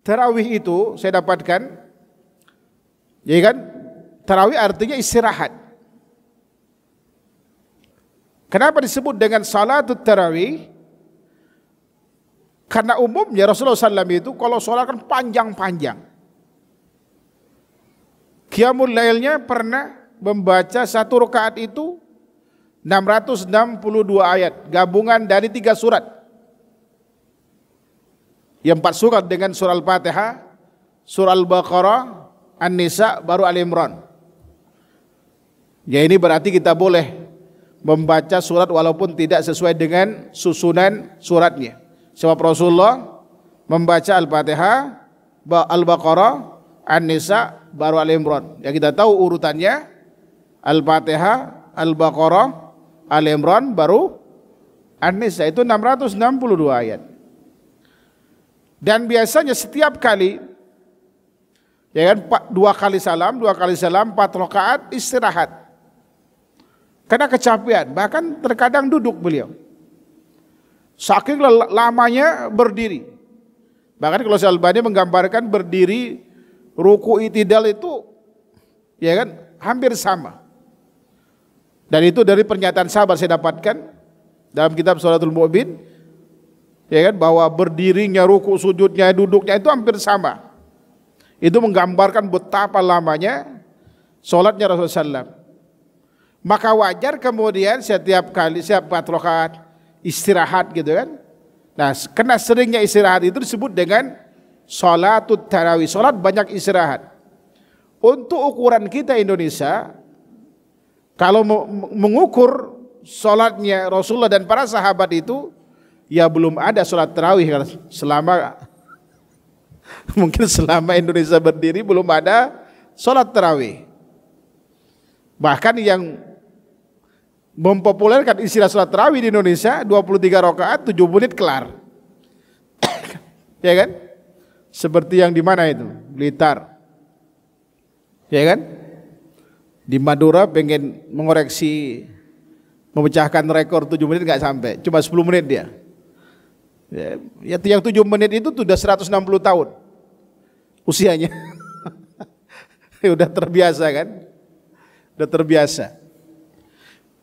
Tarawih itu saya dapatkan, ya kan? Tarawih artinya istirahat. Kenapa disebut dengan salatut tarawih? Karena umumnya Rasulullah SAW itu kalau sholat kan panjang-panjang. Qiyamul lailnya pernah membaca satu rakaat itu 662 ayat, gabungan dari tiga surat. Yang empat surat dengan surah Al-Fatihah, surah Al-Baqarah, An-Nisa, baru Al-Imran. Ya ini berarti kita boleh membaca surat walaupun tidak sesuai dengan susunan suratnya. Sebab Rasulullah membaca Al-Fatihah, Al-Baqarah, An-Nisa, baru Al-Imran. Ya kita tahu urutannya Al-Fatihah, Al-Baqarah, Al-Imran, baru An-Nisa. Itu 662 ayat. Dan biasanya setiap kali ya kan dua kali salam, dua kali salam, empat rakaat istirahat. Karena kecapean, bahkan terkadang duduk beliau. Saking lamanya berdiri. Bahkan kalau Syalbani menggambarkan berdiri ruku itidal itu ya kan hampir sama. Dan itu dari pernyataan sahabat saya dapatkan dalam kitab Suratul Mu'min ya kan bahwa berdirinya ruku sujudnya duduknya itu hampir sama itu menggambarkan betapa lamanya sholatnya Rasulullah SAW. maka wajar kemudian setiap kali setiap empat rakaat istirahat gitu kan nah kena seringnya istirahat itu disebut dengan sholatut tarawih sholat banyak istirahat untuk ukuran kita Indonesia kalau mengukur sholatnya Rasulullah dan para sahabat itu ya belum ada sholat terawih selama mungkin selama Indonesia berdiri belum ada sholat terawih. Bahkan yang mempopulerkan istilah sholat terawih di Indonesia 23 rakaat 7 menit kelar. ya kan? Seperti yang di mana itu? Blitar. Ya kan? Di Madura pengen mengoreksi memecahkan rekor 7 menit nggak sampai, cuma 10 menit dia. Ya, ya, yang tujuh menit itu sudah 160 tahun usianya. ya, udah terbiasa kan? Udah terbiasa.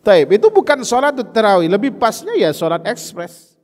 Taib, itu bukan sholat terawih lebih pasnya ya sholat ekspres.